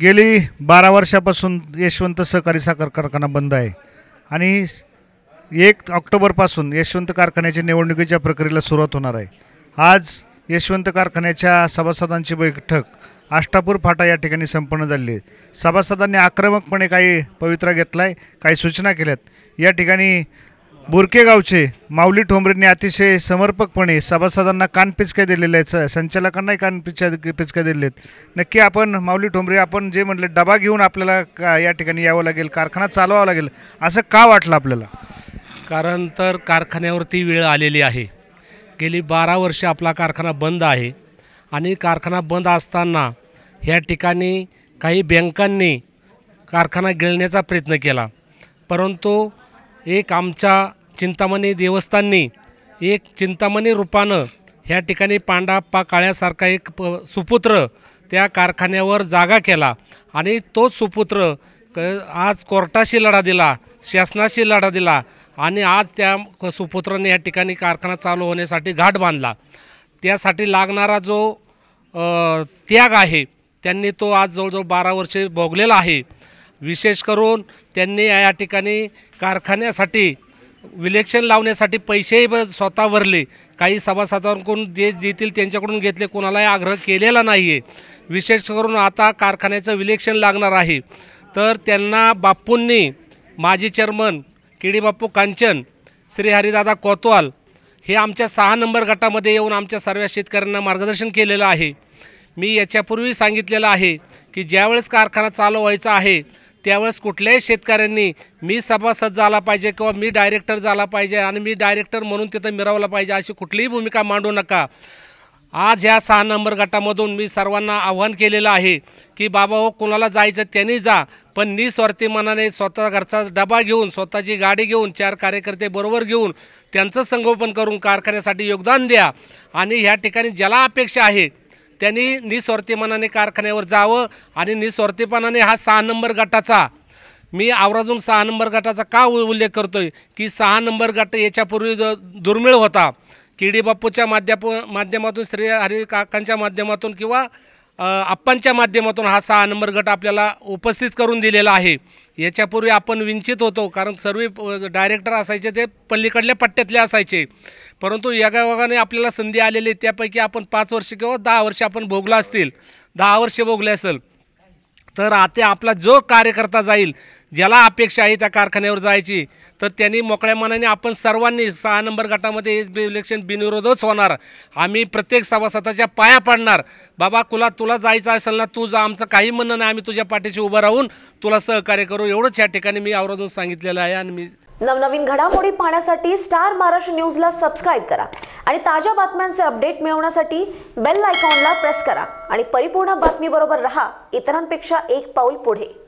गेली बारा वर्षापासून यशवंत सहकारी साखर कारखाना बंद आहे आणि एक ऑक्टोबरपासून यशवंत कारखान्याच्या निवडणुकीच्या प्रक्रियेला सुरुवात होणार आहे आज यशवंत कारखान्याच्या सभासदांची बैठक आष्टापूर फाटा या ठिकाणी संपन्न झाली आहे सभासदांनी आक्रमकपणे काही पवित्रा घेतला आहे काही सूचना केल्यात या ठिकाणी बोरकेगावचे माऊली ठोंबरेंनी अतिशय समर्पकपणे सभासदांना कानपिचक्या दिलेल्या आहेत संचालकांनाही कानपिचक्या पिचक्या दिलेल्या आहेत नक्की आपण माऊली ठोंबरे आपण जे म्हटलं डबा घेऊन आपल्याला का या ठिकाणी यावं लागेल कारखाना चालवावा लागेल असं का वाटलं आपल्याला कारण तर कारखान्यावरती वेळ आलेली आहे गेली बारा वर्षे आपला कारखाना बंद आहे आणि कारखाना बंद असताना ह्या ठिकाणी काही बँकांनी कारखाना गिळण्याचा प्रयत्न केला परंतु एक आमच्या चिंतामणी देवस्थाननी एक चिंतामणी रूपानं ह्या ठिकाणी पांडाप्पा काळ्यासारखा एक प सुपुत्र त्या कारखान्यावर जागा केला आणि तोच सुपुत्र क आज कोर्टाशी लढा दिला शासनाशी लढा दिला आणि आज त्या सुपुत्राने या ठिकाणी कारखाना चालू होण्यासाठी घाट बांधला त्यासाठी लागणारा जो त्याग आहे त्यांनी तो आज जवळजवळ बारा वर्षे भोगलेला आहे विशेष करून त्यांनी या ठिकाणी कारखान्यासाठी विलेक्शन लावण्यासाठी पैसेही ब स्वतः भरले काही सभासदांकडून जे देतील त्यांच्याकडून घेतले कोणालाही आग्रह केलेला नाही आहे विशेष करून आता कारखान्याचं विलेक्शन लागणार आहे तर त्यांना बाप्पूंनी माजी चेअरमन बाप्पू कांचन श्री हरिदादा कोतवाल हे आमच्या सहा नंबर गटामध्ये येऊन आमच्या सर्व शेतकऱ्यांना मार्गदर्शन केलेलं आहे मी याच्यापूर्वी सांगितलेलं आहे की ज्यावेळेस कारखाना चालू व्हायचा आहे त्यावेळेस कुठल्याही शेतकऱ्यांनी मी सभासद झाला पाहिजे किंवा मी डायरेक्टर झाला पाहिजे आणि मी डायरेक्टर म्हणून तिथं मिरवलं पाहिजे अशी कुठलीही भूमिका मांडू नका आज ह्या सहा नंबर गटामधून मी सर्वांना आव्हान केलेलं आहे की बाबा हो कुणाला जायचं त्यांनी जा पण निस्वार्थी मनाने स्वतः घरचा डबा घेऊन स्वतःची गाडी घेऊन चार कार्यकर्ते बरोबर घेऊन त्यांचं संगोपन करून कारखान्यासाठी योगदान द्या आणि ह्या ठिकाणी ज्याला अपेक्षा आहे त्यांनी निस्वार्थीपणाने कारखान्यावर जावं आणि निस्वार्थीपणाने हा सहा नंबर गटाचा मी आवराजून सहा नंबर गटाचा का उल्लेख करतो आहे की सहा नंबर गट याच्यापूर्वी दुर्मिळ होता किडी बाप्पूच्या माध्यम माध्यमातून श्री हरी काकांच्या माध्यमातून किंवा आप्पांच्या माध्यमातून हा सहा नंबर गट आपल्याला उपस्थित करून दिलेला आहे याच्यापूर्वी आपण विंचित होतो कारण सर्व डायरेक्टर असायचे ते पल्लीकडल्या पट्ट्यातले असायचे परंतु वगाने आपल्याला संधी आलेली त्यापैकी आपण पाच वर्ष किंवा दहा वर्ष आपण भोगला असतील दहा वर्ष भोगले असेल तर आता आपला जो कार्यकर्ता जाईल ज्याला अपेक्षा आहे त्या कारखान्यावर जायची तर त्यांनी मोकळ्या मनाने आपण सर्वांनी सहा नंबर गटामध्ये इलेक्शन बिनविरोधच होणार आम्ही प्रत्येक सभासदाच्या पाया पाडणार बाबा कुला तुला जायचं असेल ना जा आमचं काही म्हणणं नाही आम्ही तुझ्या पाठीशी उभं राहून तुला सहकार्य करू एवढंच या ठिकाणी मी आवर्जून सांगितलेलं आहे आणि मी नवनवीन घडामोडी पाहण्यासाठी स्टार महाराष्ट्र न्यूजला सबस्क्राईब करा आणि ताज्या बातम्यांचे अपडेट मिळवण्यासाठी बेल आयकॉनला प्रेस करा आणि परिपूर्ण बातमीबरोबर रहा इतरांपेक्षा एक पाऊल पुढे